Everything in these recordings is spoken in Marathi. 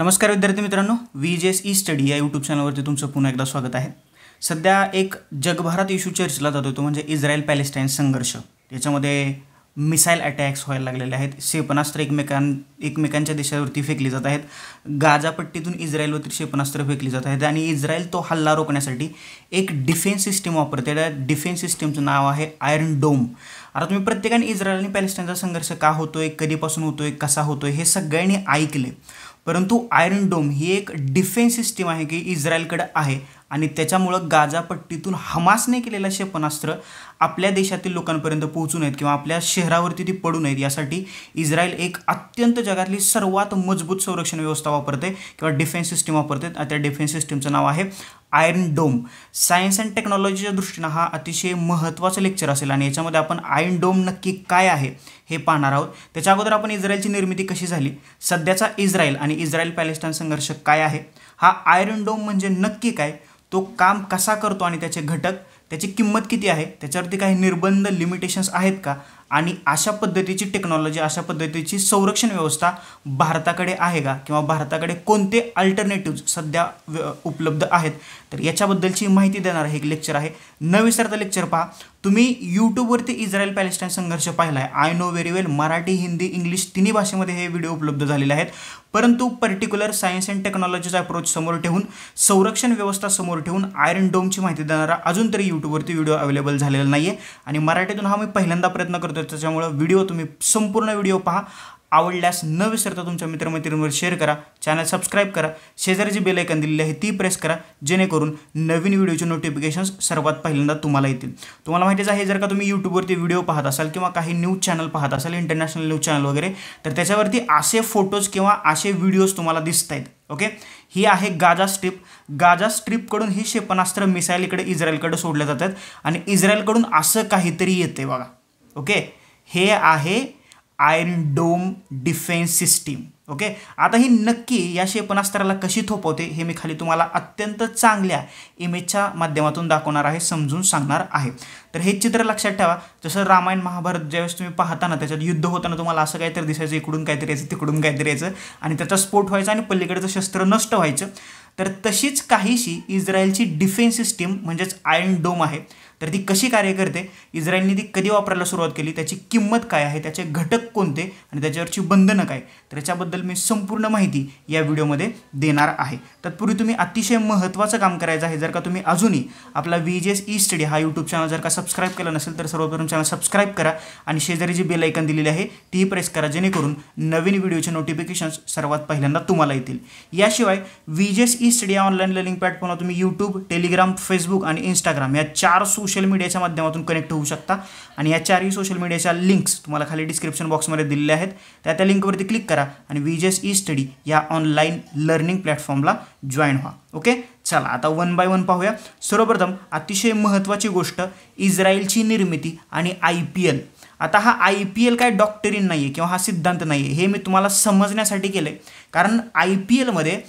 नमस्कार विद्यार्थी मित्रांनो V J S E study या यूट्यूब चॅनलवरती तुमचं पुन्हा एकदा स्वागत आहे सध्या एक जगभरात इशू चर्चला जातो तो म्हणजे इस्रायल पॅलेस्टाईन संघर्ष त्याच्यामध्ये मिसाईल अटॅक्स व्हायला लागलेले आहेत क्षेपणास्त्र एकमेकां एकमेकांच्या देशावरती फेकली जात आहेत गाजापट्टीतून इस्रायलवरती क्षेपणास्त्र फेकली जात आहेत आणि इस्रायल तो हल्ला रोखण्यासाठी एक डिफेन्स सिस्टीम वापरते त्या डिफेन्स सिस्टीमचं नाव आहे आयर्न डोम आता तुम्ही प्रत्येकाने इस्रायल आणि पॅलेस्टाईनचा संघर्ष का होतोय कधीपासून होतोय कसा होतोय हे सगळ्यांनी ऐकले परंतु आयरन डोम ही एक डिफेन्स सिस्टीम आहे की इस्रायलकडे आहे आणि त्याच्यामुळं गाजापट्टीतून हमासने केलेलं क्षेपणास्त्र आपल्या देशातील लोकांपर्यंत पोहोचू नयेत किंवा आपल्या शहरावरती ती पडू नयेत यासाठी इस्रायल एक अत्यंत जगातली सर्वात मजबूत संरक्षण व्यवस्था वापरते किंवा डिफेन्स सिस्टीम वापरते त्या डिफेन्स सिस्टीमचं नाव आहे आयर्न डोम सायन्स अँड टेक्नॉलॉजीच्या दृष्टीनं हा अतिशय महत्त्वाचं लेक्चर असेल आणि याच्यामध्ये आपण आयर्न डोम नक्की काय आहे हे पाहणार आहोत त्याच्या अगोदर आपण इस्रायलची निर्मिती कशी झाली सध्याचा इस्रायल आणि इस्रायल पॅलेस्टाईन संघर्ष काय आहे हा आयर्न डोम म्हणजे नक्की काय तो काम कसा करतो आणि त्याचे घटक त्याची किंमत किती आहे त्याच्यावरती काही निर्बंध लिमिटेशन्स आहेत का आणि अशा पद्धतीची टेक्नॉलॉजी अशा पद्धतीची संरक्षण व्यवस्था भारताकडे आहे का किंवा भारताकडे कोणते अल्टरनेटिव्ह सध्या उपलब्ध आहेत तर याच्याबद्दलची माहिती देणारा हे एक लेक्चर आहे न विसरता लेक्चर पहा तुम्ही यूट्यूबवरती इस्रायल पॅलेस्टाईन संघर्ष पाहिला आहे I know very well Marathi Hindi English तिन्ही भाषेमध्ये हे व्हिडिओ उपलब्ध झालेले आहेत परंतु पर्टिक्युलर सायन्स अँड टेक्नॉलॉजीचा अप्रोच समोर ठेवून संरक्षण व्यवस्था समोर ठेवून आयरन डोमची माहिती देणारा अजून तरी यूट्यूबवरती व्हिडिओ अवेलेबल झालेला नाही आहे आणि मराठीतून हा मी पहिल्यांदा प्रयत्न करतो तर त्याच्यामुळं व्हिडिओ तुम्ही संपूर्ण व्हिडिओ पहा आवडल्यास न विसरता तुमच्या मित्रमैत्रिणींवर शेअर करा चॅनल सबस्क्राईब करा शेजारी जी ऐकन दिलेली आहे ती प्रेस करा जेणेकरून नवीन व्हिडिओचे नोटिफिकेशन्स सर्वात पहिल्यांदा तुम्हाला येतील तुम्हाला माहितीच आहे जर का तुम्ही यूट्यूबवरती व्हिडिओ पाहत असाल किंवा काही न्यूज चॅनल पाहत असाल इंटरनॅशनल न्यूज चॅनल वगैरे तर त्याच्यावरती असे फोटोज किंवा असे व्हिडिओज तुम्हाला दिसत आहेत ओके ही आहे गाजा स्ट्रीप गाजा स्ट्रीपकडून ही क्षेपणास्त्र मिसाईल इकडे इस्रायलकडे सोडल्या जातात आणि इस्रायलकडून असं काहीतरी येते बघा ओके हे आहे iron dome defence system okay आता ही नक्की या क्षेपणास्त्राला कशी थोपवते हे मी खाली तुम्हाला अत्यंत चांगल्या इमेजच्या माध्यमातून दाखवणार आहे समजून सांगणार आहे तर हे चित्र लक्षात ठेवा जसं रामायण महाभारत ज्यावेळेस तुम्ही पाहताना त्याच्यात युद्ध होताना तुम्हाला असं काहीतरी दिसायचं इकडून काहीतरी यायचं तिकडून काहीतरी यायचं आणि त्याचा स्फोट व्हायचा आणि पलीकडचं शस्त्र नष्ट व्हायचं तर तशीच काहीशी इस्रायलची डिफेन्स सिस्टीम म्हणजेच आयर्न डोम आहे तर ती कशी कार्य करते इस्रायलने ती कधी वापरायला सुरुवात केली त्याची किंमत काय आहे त्याचे घटक कोणते आणि त्याच्यावरची बंधनं काय तर याच्याबद्दल मी संपूर्ण माहिती या व्हिडिओमध्ये देणार आहे तत्पूर्वी तुम्ही अतिशय महत्त्वाचं काम करायचं आहे जर का तुम्ही अजूनही आपला V J S E study हा यूट्यूब चॅनल जर का सबस्क्राईब केला नसेल तर सर्वप्रथम चॅनल सबस्क्राईब करा आणि शेजारी जी बेल दिलेली आहे तीही प्रेस करा जेणेकरून नवीन व्हिडिओचे नोटिफिकेशन्स सर्वात पहिल्यांदा तुम्हाला येतील याशिवाय V J S E study online learning प्लॅटफॉर्मला तुम्ही यूट्यूब टेलिग्राम फेसबुक आणि इंस्टाग्राम या चार सोशल मीडियाच्या माध्यमातून कनेक्ट होऊ शकता आणि या चारही सोशल मीडियाच्या लिंक्स तुम्हाला खाली डिस्क्रिप्शन बॉक्समध्ये दिलेल्या आहेत त्या त्या लिंकवरती क्लिक करा आणि विजेस ई स्टडी या ऑनलाईन लर्निंग प्लॅटफॉर्मला जॉईन व्हा ओके चला आता वन बाय वन पाहूया सर्वप्रथम अतिशय महत्त्वाची गोष्ट इस्रायलची निर्मिती आणि आय पी एल आता हा आय पी एल काय डॉक्टरीन नाही आहे किंवा हा सिद्धांत नाही आहे हे मी तुम्हाला समजण्यासाठी केलं आहे कारण आय पी एलमध्ये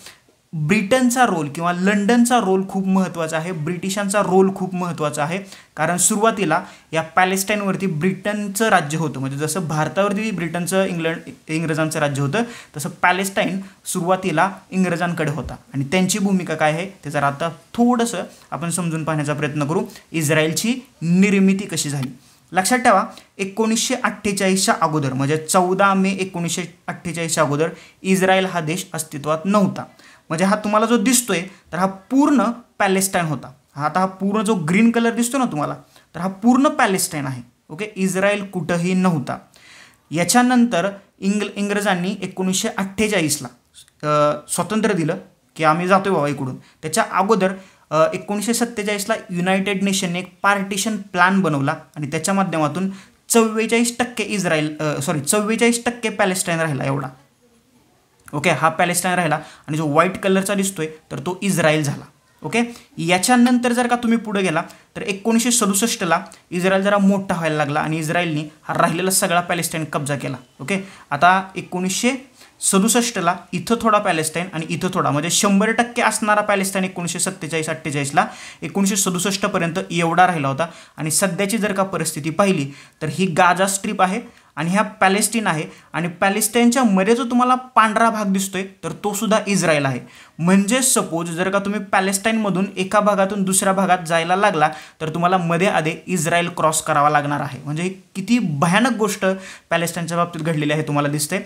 ब्रिटनचा रोल किंवा लंडनचा रोल खूप महत्त्वाचा आहे ब्रिटिशांचा रोल खूप महत्त्वाचा आहे कारण सुरुवातीला या पॅलेस्टाईनवरती ब्रिटनचं राज्य होतं म्हणजे जसं भारतावरती ब्रिटनचं इंग्लंड इंग्रजांचं राज्य होतं तसं पॅलेस्टाईन सुरुवातीला इंग्रजांकडे होता आणि त्यांची भूमिका काय आहे जर आता थोडंसं आपण समजून पाहण्याचा प्रयत्न करू इस्रायलची निर्मिती कशी झाली लक्षात ठेवा एकोणीसशे अठ्ठेचाळीसच्या अगोदर म्हणजे चौदा मे एकोणीसशे अठ्ठेचाळीसच्या अगोदर इस्रायल हा देश अस्तित्वात नव्हता म्हणजे हा तुम्हाला जो दिसतोय तर हा पूर्ण पॅलेस्टाईन होता हा आता हा पूर्ण जो ग्रीन कलर दिसतो ना तुम्हाला तर हा पूर्ण पॅलेस्टाईन आहे ओके इस्रायल कुठंही नव्हता याच्यानंतर इंग इंग्रजांनी एकोणीसशे अठ्ठेचाळीसला स्वातंत्र्य दिलं की आम्ही जातोय बाबा इकडून त्याच्या अगोदर एकोणीसशे सत्तेचाळीसला युनायटेड नेशनने एक पार्टिशन प्लॅन बनवला आणि त्याच्या माध्यमातून चव्वेचाळीस टक्के इस्रायल सॉरी चव्वेचाळीस टक्के पॅलेस्टाईन राहिला एवढा ओके हा पॅलेस्टाईन राहिला आणि जो व्हाईट कलरचा दिसतोय तर तो इस्रायल झाला ओके याच्यानंतर जर का तुम्ही पुढे गेला तर एकोणीसशे सदुसष्टला इस्रायल जरा मोठा व्हायला लागला आणि इस्रायलनी हा राहिलेला सगळा पॅलेस्टाईन कब्जा केला ओके आता एकोणीसशे सदुसष्टला इथं थोडा पॅलेस्टाईन आणि इथं थोडा म्हणजे शंभर टक्के असणारा पॅलेस्टाईन एकोणीसशे सत्तेचाळीस अठ्ठेचाळीसला एकोणीसशे सदुसष्टपर्यंत एवढा राहिला होता आणि सध्याची जर का परिस्थिती पाहिली तर ही गाजा स्ट्रीप आहे आणि ह्या पॅलेस्टीन आहे आणि पॅलेस्टाईनच्या मध्ये जो तुम्हाला पांढरा भाग दिसतोय तर तो सुद्धा इस्रायल आहे म्हणजे सपोज जर का तुम्ही पॅलेस्टाईनमधून एका भागातून दुसऱ्या भागात जायला लागला तर तुम्हाला मध्ये आधी इस्रायल क्रॉस करावा लागणार आहे म्हणजे किती भयानक गोष्ट पॅलेस्टाईनच्या बाबतीत घडलेली आहे तुम्हाला दिसते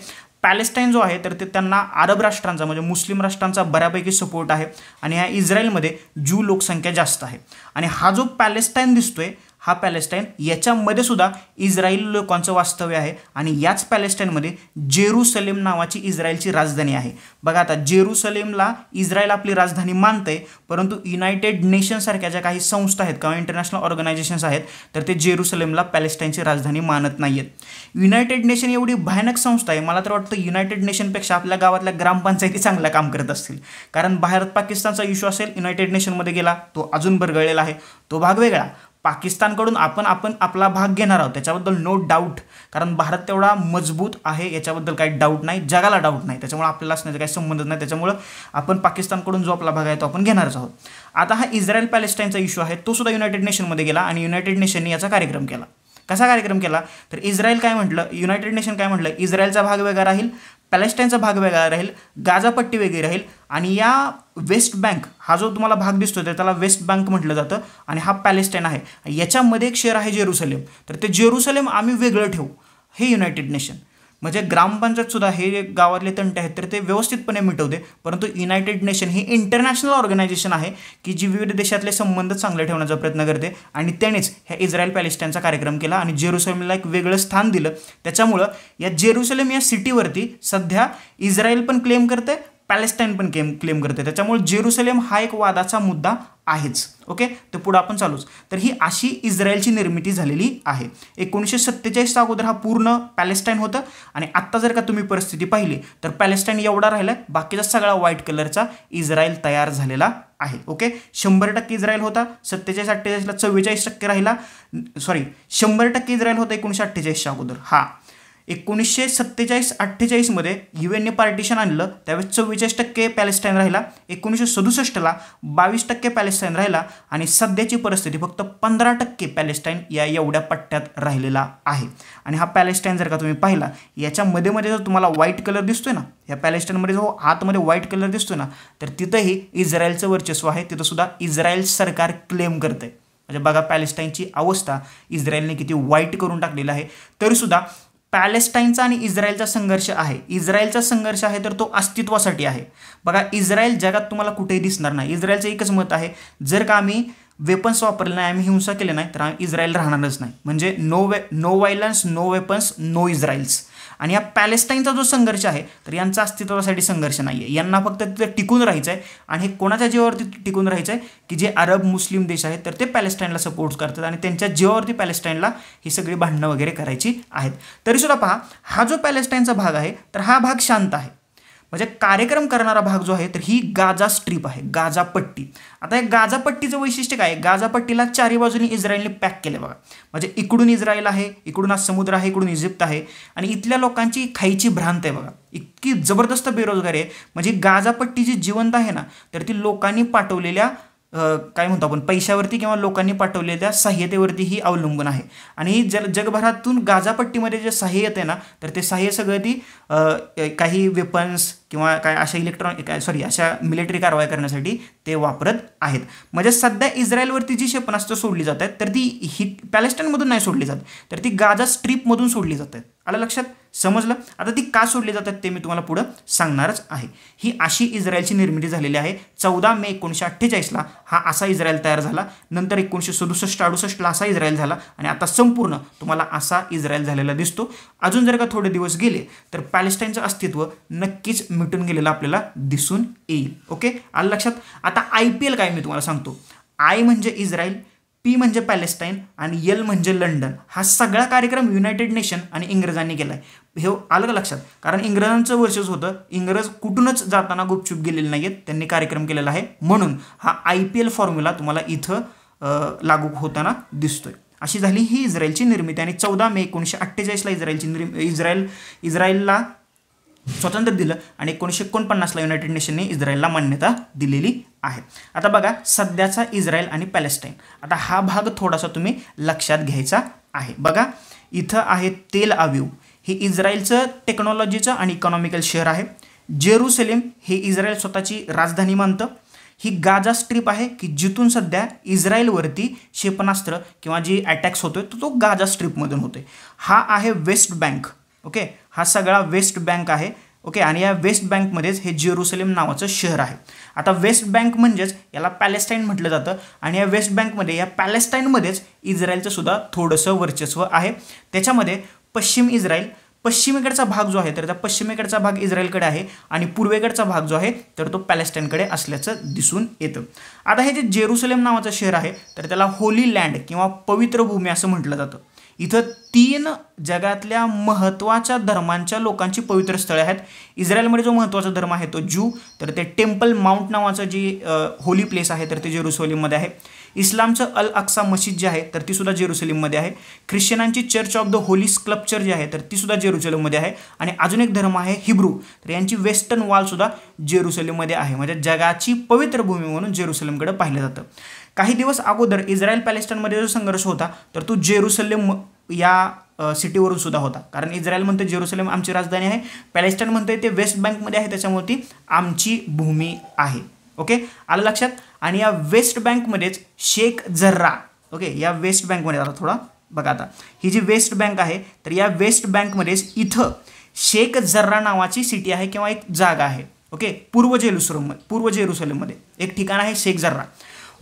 पॅलेस्टाईन जो आहे तर ते त्यांना अरब राष्ट्रांचा म्हणजे मुस्लिम राष्ट्रांचा बऱ्यापैकी सपोर्ट आहे आणि ह्या इस्रायलमध्ये ज्यू लोकसंख्या जास्त आहे आणि हा जो पॅलेस्टाईन दिसतोय हा पॅलेस्टाईन याच्यामध्ये सुद्धा इस्रायल लोकांचं वास्तव्य आहे आणि याच पॅलेस्टाईनमध्ये जेरुसलेम नावाची इस्रायलची राजधानी आहे बघा आता जेरुसलेमला इस्रायल आपली राजधानी मानते परंतु युनायटेड नेशनसारख्या ज्या काही संस्था आहेत किंवा इंटरनॅशनल ऑर्गनायझेशन्स आहेत तर ते जेरुसलेमला पॅलेस्टाईनची राजधानी मानत नाही आहेत युनायटेड नेशन एवढी भयानक संस्था आहे मला तर वाटतं युनायटेड नेशनपेक्षा आपल्या गावातल्या ग्रामपंचायती चांगलं काम करत असतील कारण भारत पाकिस्तानचा इश्यू असेल युनायटेड नेशनमध्ये गेला तो अजून बरगळलेला आहे तो भाग वेगळा पाकिस्तानकडून आपण आपण आपला भाग घेणार आहोत त्याच्याबद्दल नो डाऊट कारण भारत तेवढा मजबूत आहे याच्याबद्दल काही डाऊट नाही जगाला डाऊट नाही त्याच्यामुळे आपल्याला असण्याचा काही संबंध नाही त्याच्यामुळं आपण पाकिस्तानकडून जो आपला भाग आहे तो आपण घेणारच आहोत आता हा इस्रायल पॅलेस्टाईनचा इश्यू आहे तो सुद्धा युनायटेड नेशनमध्ये गेला आणि युनायटेड नेशननी याचा कार्यक्रम केला कसा कार्यक्रम केला तर इस्रायल काय म्हटलं युनायटेड नेशन काय म्हटलं इस्रायलचा भाग वेगळा राहील पॅलेस्टाईनचा भाग वेगळा राहील गाजापट्टी वेगळी राहील आणि या वेस्ट बँक हा जो तुम्हाला भाग दिसतो तर त्याला वेस्ट बँक म्हटलं जातं आणि हा पॅलेस्टाईन आहे याच्यामध्ये एक शहर आहे जेरुसलेम तर ते जेरुसलेम आम्ही वेगळं ठेवू हे युनायटेड नेशन म्हणजे ग्रामपंचायतसुद्धा हे गावातले तंटे आहेत तर ते व्यवस्थितपणे मिटवते परंतु युनायटेड नेशन ही इंटरनॅशनल ऑर्गनायझेशन आहे की जी विविध देशातले संबंध चांगले ठेवण्याचा प्रयत्न करते आणि त्यानेच ह्या इस्रायल पॅलेस्टाईनचा कार्यक्रम केला आणि जेरुसलेमला एक वेगळं स्थान दिलं त्याच्यामुळं या जेरुसलेम या सिटीवरती सध्या इस्रायल पण क्लेम करते पॅलेस्टाईन पण क्लेम क्लेम करते त्याच्यामुळे जेरुसलेम हा एक वादाचा मुद्दा आहेच ओके तर पुढं आपण चालूच तर ही अशी इस्रायलची निर्मिती झालेली आहे एकोणीसशे सत्तेचाळीसच्या अगोदर हा पूर्ण पॅलेस्टाईन होतं आणि आत्ता जर का तुम्ही परिस्थिती पाहिली तर पॅलेस्टाईन एवढा राहिला बाकीचा सगळा व्हाईट कलरचा इस्रायल तयार झालेला आहे ओके शंभर टक्के इस्रायल होता सत्तेचाळीस अठ्ठेचाळीसला चव्वेचाळीस टक्के राहिला सॉरी शंभर टक्के इस्रायल होता एकोणीसशे अठ्ठेचाळीसच्या अगोदर हा एकोणीसशे सत्तेचाळीस अठ्ठेचाळीसमध्ये एनने पार्टिशन आणलं त्यावेळेस चव्वेचाळीस टक्के पॅलेस्टाईन राहिला एकोणीसशे सदुसष्टला बावीस टक्के पॅलेस्टाईन राहिला आणि सध्याची परिस्थिती फक्त पंधरा टक्के पॅलेस्टाईन या एवढ्या पट्ट्यात राहिलेला आहे आणि हा पॅलेस्टाईन जर का तुम्ही पाहिला याच्यामध्ये मध्ये जर तुम्हाला व्हाईट कलर दिसतोय ना या पॅलेस्टाईनमध्ये जो आतमध्ये व्हाईट कलर दिसतोय ना तर तिथंही इस्रायलचं वर्चस्व आहे सुद्धा इस्रायल सरकार क्लेम करतं आहे म्हणजे बघा पॅलेस्टाईनची अवस्था इस्रायलने किती वाईट करून टाकलेली आहे तरीसुद्धा पॅलेस्टाईनचा आणि इस्रायलचा संघर्ष आहे इस्रायलचा संघर्ष आहे तर तो अस्तित्वासाठी आहे बघा इस्रायल जगात तुम्हाला कुठेही दिसणार नाही इस्रायलचं एकच मत आहे जर का आम्ही वेपन्स वापरले नाही आम्ही हिंसा केली नाही तर आम्ही इस्रायल राहणारच नाही म्हणजे no way no violence no weapons no Israels आणि या पॅलेस्टाईनचा जो संघर्ष आहे तर यांचा अस्तित्वासाठी संघर्ष नाही आहे यांना फक्त तिथं टिकून राहायचं आहे आणि हे कोणाच्या जीवावरती टिकून राहायचं आहे की जे अरब मुस्लिम देश आहेत तर ते पॅलेस्टाईनला सपोर्ट करतात आणि त्यांच्या जीवावरती पॅलेस्टाईनला ही सगळी भांडणं वगैरे करायची आहेत तरीसुद्धा पहा हा जो पॅलेस्टाईनचा भाग आहे तर हा भाग शांत आहे म्हणजे कार्यक्रम करणारा भाग जो आहे तर ही गाजा स्ट्रीप आहे पट्टी आता या गाजापट्टीचं वैशिष्ट्य काय गाजापट्टीला चारी बाजूनी इस्रायलने पॅक केलं बघा म्हणजे इकडून इस्रायल आहे इकडून आज समुद्र आहे इकडून इजिप्त आहे आणि इथल्या लोकांची खायची भ्रांत आहे बघा इतकी जबरदस्त बेरोजगारी आहे म्हणजे पट्टी जी जिवंत आहे ना तर ती लोकांनी पाठवलेल्या काय म्हणतो आपण पैशावरती किंवा लोकांनी पाठवलेल्या सहाय्यतेवरती ही अवलंबून आहे आणि जग जगभरातून गाजापट्टीमध्ये जे सहाय्य आहे ना तर ते सहाय्य सगळं ती काही वेपन्स किंवा काय अशा इलेक्ट्रॉनिक काय सॉरी अशा मिलिटरी कारवाई करण्यासाठी ते वापरत आहेत म्हणजे सध्या इस्रायलवरती जी क्षेपणास्त्र सोडली जात आहेत तर ती ही पॅलेस्टाईनमधून नाही सोडली जात तर ती गाजा स्ट्रीपमधून सोडली जात आहेत आलं लक्षात समजलं आता ती का सोडली जातात ते मी तुम्हाला पुढं सांगणारच आहे ही अशी इस्रायलची निर्मिती झालेली आहे चौदा मे एकोणीसशे अठ्ठेचाळीसला हा असा इस्रायल तयार झाला नंतर एकोणीसशे सदुसष्ट अडुसष्टला असा इस्रायल झाला आणि आता संपूर्ण तुम्हाला असा इस्रायल झालेला दिसतो अजून जर का थोडे दिवस गेले तर पॅलेस्टाईनचं अस्तित्व नक्कीच मिटून गेलेला आपल्याला दिसून येईल ओके आलं लक्षात आता आय पी एल काय मी तुम्हाला सांगतो आय म्हणजे इस्रायल पी म्हणजे पॅलेस्टाईन आणि एल म्हणजे लंडन हा सगळा कार्यक्रम युनायटेड नेशन आणि इंग्रजांनी केला आहे हे आलं लक्षात कारण इंग्रजांचं वर्षच होतं इंग्रज कुठूनच जाताना गुपचूप गेलेले नाही आहेत त्यांनी कार्यक्रम केलेला आहे म्हणून हा आय पी एल फॉर्म्युला तुम्हाला इथं लागू होताना दिसतोय अशी झाली ही इस्रायलची निर्मिती आणि चौदा मे एकोणीसशे अठ्ठेचाळीसला इस्रायलची निर्मि इस्रायल इस्रायलला स्वातंत्र्य दिलं आणि एकोणीसशे एकोणपन्नासला युनायटेड नेशनने इस्रायलला मान्यता दिलेली आहे आता बघा सध्याचा इस्रायल आणि पॅलेस्टाईन आता हा भाग थोडासा तुम्ही लक्षात घ्यायचा आहे बघा इथं आहे तेल आव्यू हे इस्रायलचं टेक्नॉलॉजीचं आणि इकॉनॉमिकल शहर आहे जेरुसलेम हे इस्रायल स्वतःची राजधानी मानतं ही गाजा स्ट्रीप आहे की जिथून सध्या इस्रायलवरती क्षेपणास्त्र किंवा जे अटॅक्स होतोय तो तो गाजा स्ट्रीपमधून होतोय हा आहे वेस्ट बँक ओके हा सगळा वेस्ट बँक आहे ओके आणि या वेस्ट बँकमध्येच हे जेरुसलेम नावाचं शहर आहे आता वेस्ट बँक म्हणजेच याला पॅलेस्टाईन म्हटलं जातं आणि या वेस्ट बँकमध्ये या पॅलेस्टाईनमध्येच इस्रायलचं सुद्धा थोडंसं वर्चस्व आहे त्याच्यामध्ये पश्चिम इस्रायल पश्चिमेकडचा भाग जो आहे तर त्या पश्चिमेकडचा भाग इस्रायलकडे आहे आणि पूर्वेकडचा भाग जो आहे तर तो पॅलेस्टाईनकडे असल्याचं दिसून येतं आता हे जे जेरुसलेम नावाचं शहर आहे तर त्याला होली लँड किंवा पवित्र भूमी असं म्हटलं जातं इथं तीन जगातल्या महत्त्वाच्या धर्मांच्या लोकांची पवित्र स्थळे आहेत इस्रायलमध्ये जो महत्त्वाचा धर्म आहे तो ज्यू तर ते टेम्पल माउंट नावाचं जी होली प्लेस आहे तर ते जेरुसलेममध्ये आहे इस्लामचं अल अक्सा मशीद जे आहे तर ती सुद्धा जेरुसलेममध्ये आहे ख्रिश्चनांची church of the holy sepulchre जी आहे तर ती सुद्धा जेरुसलेममध्ये आहे आणि अजून एक धर्म आहे हिब्रू तर यांची वेस्टर्न वॉल सुद्धा जेरुसलेममध्ये आहे म्हणजे जगाची पवित्र भूमी म्हणून जेरुसलेमकडे पाहिलं जातं काही दिवस अगोदर इस्रायल पॅलेस्टाईनमध्ये जो संघर्ष होता तर तो जेरुसलेम या सिटीवरून सुद्धा होता कारण इस्रायल म्हणते जेरुसलेम आमची राजधानी आहे पॅलेस्टाईन म्हणते ते वेस्ट बँकमध्ये आहे त्याच्यामुळे ती आमची भूमी आहे ओके आलं लक्षात आणि या वेस्ट बँकमध्येच शेख झर्रा ओके या वेस्ट बँकमध्ये आता थोडा बघा आता ही जी वेस्ट बँक आहे तर या वेस्ट बँकमध्येच इथं शेख झर्रा नावाची सिटी आहे किंवा एक जागा आहे ओके पूर्व जेरुसलम पूर्व जेरुसलममध्ये एक ठिकाण आहे शेख झर्रा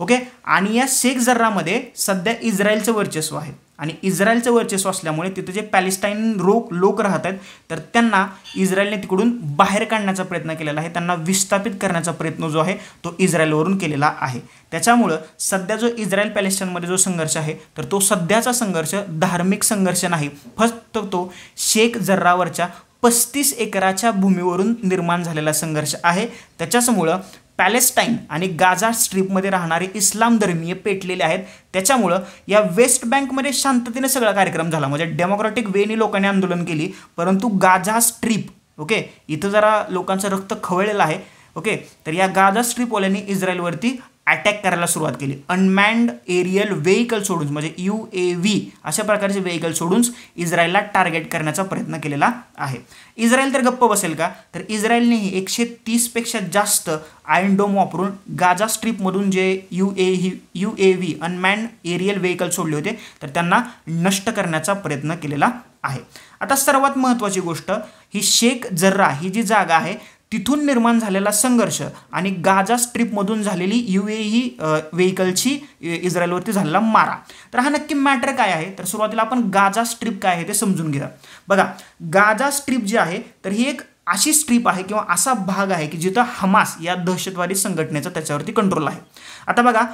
ओके आणि या शेख जर्रामध्ये सध्या इस्रायलचं वर्चस्व आहे आणि इस्रायलचं वर्चस्व असल्यामुळे तिथे जे पॅलेस्टाईन रोक लोक राहत आहेत तर त्यांना इस्रायलने तिकडून बाहेर काढण्याचा प्रयत्न केलेला आहे त्यांना विस्थापित करण्याचा प्रयत्न जो आहे तो इस्रायलवरून केलेला आहे त्याच्यामुळं सध्या जो इस्रायल पॅलेस्टाईनमध्ये जो संघर्ष आहे तर तो सध्याचा संघर्ष धार्मिक संघर्ष नाही फक्त तो शेख जर्रावरच्या पस्तीस एकराच्या भूमीवरून निर्माण झालेला संघर्ष आहे त्याच्याचमुळं पॅलेस्टाईन आणि गाझा स्ट्रीपमध्ये राहणारे इस्लाम धर्मीय पेटलेले आहेत त्याच्यामुळं या वेस्ट बँकमध्ये शांततेने सगळा कार्यक्रम झाला म्हणजे डेमोक्रॅटिक वेनी लोकांनी आंदोलन केली परंतु गाझा स्ट्रीप ओके इथं जरा लोकांचं रक्त खवळलेलं आहे ओके तर या गाझा स्ट्रीपवाल्यांनी इस्रायलवरती अटॅक करायला सुरुवात केली अनमॅन्ड एरियल व्हेकल सोडून म्हणजे यू ए व्ही अशा प्रकारचे व्हेकल सोडून इस्रायलला टार्गेट करण्याचा प्रयत्न केलेला आहे इस्रायल तर गप्प बसेल का तर इस्रायलनेही एकशे तीसपेक्षा जास्त आयनडोम वापरून गाजा स्ट्रीपमधून जे यू ए ही U A V unmanned aerial vehicle सोडले होते तर त्यांना नष्ट करण्याचा प्रयत्न केलेला आहे आता सर्वात महत्त्वाची गोष्ट ही शेख जर्रा ही जी जागा आहे तिथून निर्माण झालेला संघर्ष आणि गाजा स्ट्रीपमधून झालेली यू ए ही व्हेकलची इस्रायलवरती झालेला मारा तर हा नक्की मॅटर काय आहे तर सुरुवातीला आपण गाजा स्ट्रीप काय आहे ते समजून घेऊया बघा गाजा स्ट्रीप जी आहे तर ही एक अशी स्ट्रीप आहे किंवा असा भाग आहे की जिथं हमास या दहशतवादी संघटनेचा त्याच्यावरती कंट्रोल आहे आता बघा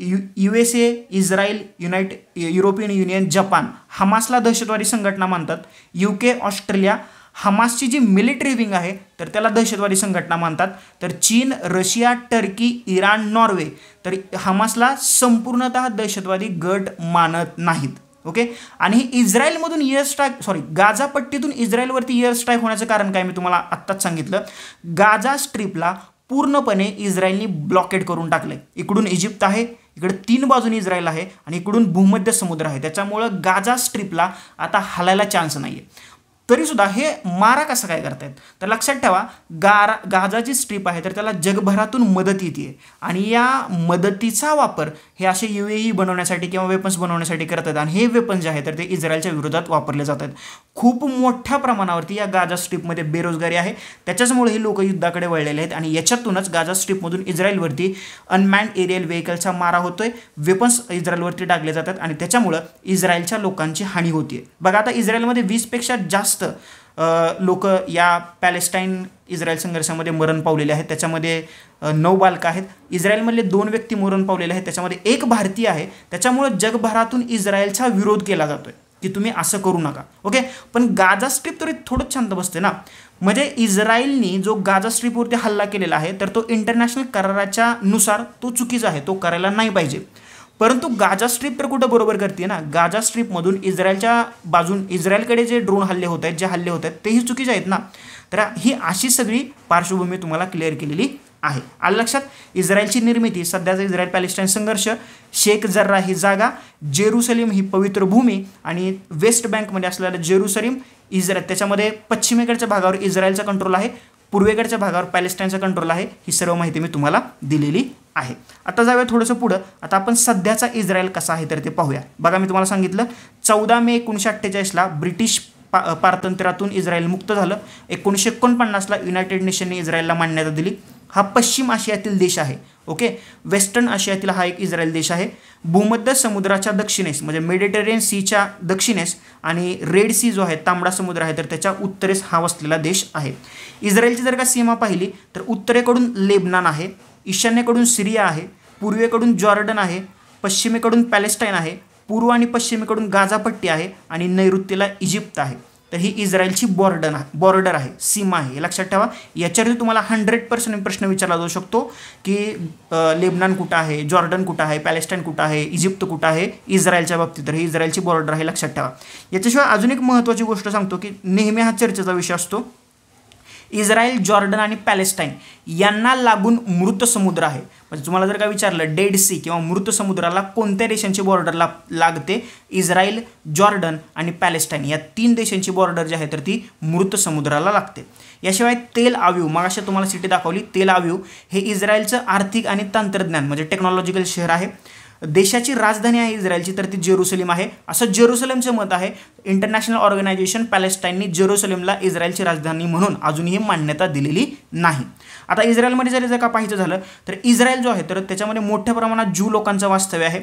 U U S A Israel united European Union Japan हमासला दहशतवादी संघटना मानतात यू ऑस्ट्रेलिया हमासची जी मिलिटरी विंग आहे तर त्याला दहशतवादी संघटना मानतात तर चीन रशिया टर्की इराण नॉर्वे तर हमासला संपूर्णत दहशतवादी गट मानत नाहीत ओके आणि हे इस्रायलमधून एअर स्ट्राईक सॉरी गाझा पट्टीतून इस्रायलवरती एअर स्ट्राईक होण्याचं कारण काय मी तुम्हाला आत्ताच सांगितलं गाझा स्ट्रीपला पूर्णपणे इस्रायलनी ब्लॉकेट करून टाकले इकडून इजिप्त आहे इकडे तीन बाजून इस्रायल आहे आणि इकडून भूमध्य समुद्र आहे त्याच्यामुळं गाझा स्ट्रीपला आता हलायला चान्स नाही आहे तरी सुद्धा हे मारा कसं काय करतायत तर लक्षात ठेवा गारा गाजाची स्ट्रीप आहे तर त्याला जगभरातून मदत येते आणि या मदतीचा वापर हे असे यू ए बनवण्यासाठी किंवा वेपन्स बनवण्यासाठी करतात आणि हे वेपन्स जे आहे तर ते इस्रायलच्या विरोधात वापरले जातात खूप मोठ्या प्रमाणावरती या गाजा स्ट्रीपमध्ये बेरोजगारी आहे त्याच्याचमुळे हे लोक युद्धाकडे वळलेले आहेत आणि याच्यातूनच गाजा स्ट्रीपमधून इस्रायलवरती अनमॅन्ड एरियल व्हेकलचा मारा होतोय वेपन्स इस्रायलवरती टाकले जातात आणि त्याच्यामुळं इस्रायलच्या लोकांची हानी होती बघा आता इस्रायलमध्ये वीसपेक्षा जास्त लोक या पॅलेस्टाईन इस्रायल संघर्षामध्ये मरण पावलेले आहेत त्याच्यामध्ये नऊ बालक आहेत इस्रायलमधले दोन व्यक्ती मरण पावलेले आहेत त्याच्यामध्ये एक भारतीय आहे त्याच्यामुळं जगभरातून इस्रायलचा विरोध केला जातोय की तुम्ही असं करू नका ओके पण गाजा स्ट्रीप तरी थोडंच शांत बसते ना म्हणजे इस्रायलनी जो गाजा स्ट्रीपवरती हल्ला केलेला आहे तर तो इंटरनॅशनल कराराच्या नुसार तो चुकीचा आहे तो करायला नाही पाहिजे परंतु गाजा स्ट्रीप तर कुठं बरोबर करते ना गाजा स्ट्रीपमधून इस्रायलच्या बाजून इस्रायलकडे जे ड्रोन हल्ले होत आहेत जे हल्ले होत आहेत तेही चुकीचे आहेत ना तर ही अशी सगळी पार्श्वभूमी तुम्हाला क्लिअर केलेली आहे आलं लक्षात इस्रायलची निर्मिती सध्याचा इस्रायल पॅलेस्टाईन संघर्ष शेख जर्रा ही जागा जेरुसलीम ही पवित्र भूमी आणि वेस्ट बँकमध्ये असलेलं जेरुसलीम इस्रायल त्याच्यामध्ये पश्चिमेकडच्या भागावर इस्रायलचा कंट्रोल आहे पूर्वेकडच्या भागावर पॅलेस्टाईनचा कंट्रोल आहे ही सर्व माहिती मी तुम्हाला दिलेली आहे आता जाऊया थोडंसं पुढं आता आपण सध्याचा इस्रायल कसा आहे तर ते पाहूया बघा मी तुम्हाला सांगितलं चौदा मे एकोणीसशे अठ्ठेचाळीसला ब्रिटिश पा पारतंत्र्यातून इस्रायल मुक्त झालं एकोणीसशे एकोणपन्नासला युनायटेड नेशनने इस्रायलला मान्यता दिली हा पश्चिम आशियातील देश आहे ओके वेस्टर्न आशियातील हा एक इस्रायल देश आहे भूमध्य समुद्राच्या दक्षिणेस म्हणजे मेडिटेरियन सीच्या दक्षिणेस आणि रेड सी जो आहे तांबडा समुद्र आहे तर त्याच्या उत्तरेस हा वसलेला देश आहे इस्रायलची जर का सीमा पाहिली तर उत्तरेकडून लेबनान आहे ईशान्येकडून सिरिया आहे पूर्वेकडून जॉर्डन आहे पश्चिमेकडून पॅलेस्टाईन आहे पूर्व आणि पश्चिमेकडून गाझापट्टी आहे आणि नैऋत्येला इजिप्त आहे तर ही इस्रायलची बॉर्डर बॉर्डर आहे सीमा आहे लक्षात ठेवा याच्यावर तुम्हाला हंड्रेड पर्सेंट प्रश्न विचारला जाऊ शकतो की लेबनान कुठं आहे जॉर्डन कुठं आहे पॅलेस्टाईन कुठं आहे इजिप्त कुठं आहे इस्रायलच्या बाबतीत तर ही इस्रायलची बॉर्डर आहे लक्षात ठेवा याच्याशिवाय अजून एक महत्त्वाची गोष्ट सांगतो की नेहमी हा चर्चेचा विषय असतो इस्रायल जॉर्डन आणि पॅलेस्टाईन यांना लागून मृत समुद्र आहे म्हणजे तुम्हाला जर का विचारलं डेड सी किंवा मृत समुद्राला कोणत्या देशांची बॉर्डर ला लागते इस्रायल जॉर्डन आणि पॅलेस्टाईन या तीन देशांची बॉर्डर जी आहे तर ती मृत समुद्राला लागते याशिवाय तेल आव्यू मग अशा तुम्हाला सिटी दाखवली तेल आव्यू हे इस्रायलचं आर्थिक आणि तंत्रज्ञान म्हणजे टेक्नॉलॉजिकल शहर आहे देशाची राजधानी आहे इस्रायलची तर ती जेरुसलेम आहे असं जेरुसलेमचं मत आहे इंटरनॅशनल ऑर्गनायझेशन पॅलेस्टाईननी जेरुसलेमला इस्रायलची राजधानी म्हणून अजूनही मान्यता दिलेली नाही आता इस्रायलमध्ये जरी जर का पाहायचं झालं तर इस्रायल जो आहे तर त्याच्यामध्ये मोठ्या प्रमाणात ज्यू लोकांचं वास्तव्य आहे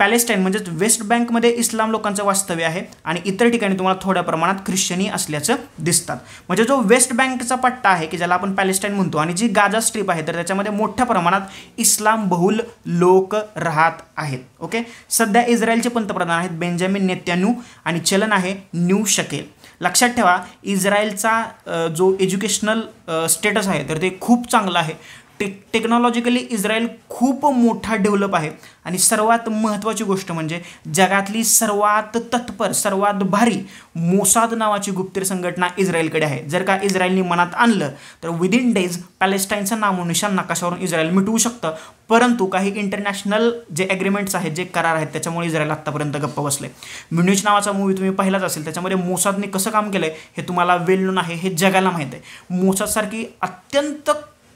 पॅलेस्टाईन म्हणजेच वेस्ट बँकमध्ये इस्लाम लोकांचं वास्तव्य आहे आणि इतर ठिकाणी तुम्हाला थोड्या प्रमाणात ख्रिश्चनी असल्याचं दिसतात म्हणजे जो वेस्ट बँकचा पट्टा आहे की ज्याला आपण पॅलेस्टाईन म्हणतो आणि जी गाजा स्ट्रीप आहे तर त्याच्यामध्ये मोठ्या प्रमाणात इस्लाम बहुल लोक राहत आहेत ओके सध्या इस्रायलचे पंतप्रधान आहेत बेंजामिन नेत्यानू आणि चलन आहे न्यू शकेल लक्षात ठेवा इस्रायलचा जो एज्युकेशनल स्टेटस आहे तर ते खूप चांगलं आहे टे टेक्नॉलॉजिकली इस्रायल खूप मोठा डेव्हलप आहे आणि सर्वात महत्त्वाची गोष्ट म्हणजे जगातली सर्वात तत्पर सर्वात भारी मोसाद नावाची गुप्तहेर संघटना इस्रायलकडे आहे जर का इस्रायलनी मनात आणलं तर विदिन डेज पॅलेस्टाईनचं नामोनिशान नकाशावरून इस्रायल मिटवू शकतं परंतु काही इंटरनॅशनल जे ॲग्रीमेंट्स आहेत जे करार आहेत त्याच्यामुळे इस्रायल आत्तापर्यंत गप्प बसले म्युनिच नावाचा मूवी तुम्ही पाहिलाच असेल त्याच्यामध्ये मोसादने कसं काम केलं हे तुम्हाला वेल नोन आहे हे जगाला माहीत आहे मोसादसारखी अत्यंत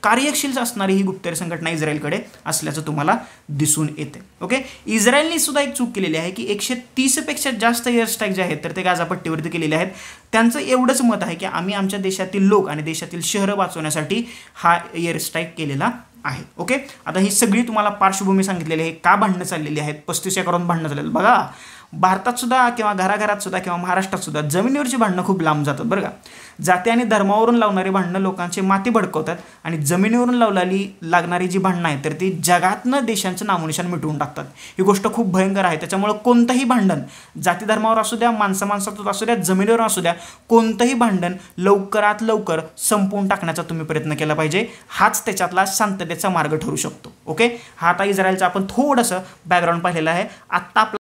कार्यशील असणारी ही गुप्तहेर संघटना इस्रायलकडे असल्याचं तुम्हाला दिसून येते ओके इस्रायलने सुद्धा एक चूक केलेली आहे की एकशे तीसपेक्षा जास्त एअरस्ट्राईक जे आहेत तर ते गाजापट्टीवरती केलेले आहेत त्यांचं एवढंच मत आहे की आम्ही आमच्या देशातील लोक आणि देशातील शहरं वाचवण्यासाठी हा एअरस्ट्राईक केलेला आहे ओके आता ही सगळी तुम्हाला पार्श्वभूमी सांगितलेली आहे का भांडणं चाललेली आहेत पस्तीस एकरून भांडणं चाललेलं बघा भारतात सुद्धा किंवा घराघरात सुद्धा किंवा महाराष्ट्रात सुद्धा जमिनीवरची भांडणं खूप लांब जातात बरं का जाती आणि धर्मावरून लावणारी भांडणं लोकांचे माती भडकवतात आणि जमिनीवरून लावलेली लागणारी जी भांडणं आहेत तर ती जगातनं देशांचं नामोनिशान मिटवून टाकतात ही गोष्ट खूप भयंकर आहे त्याच्यामुळं कोणतंही भांडण जाती धर्मावर असू द्या माणसा माणसात असू द्या जमिनीवर असू द्या कोणतंही भांडण लवकरात लवकर संपवून टाकण्याचा तुम्ही प्रयत्न केला पाहिजे हाच त्याच्यातला शांततेचा मार्ग ठरू शकतो ओके हा आता इस्रायलचा आपण थोडंसं बॅकग्राऊंड पाहिलेलं आहे आत्ता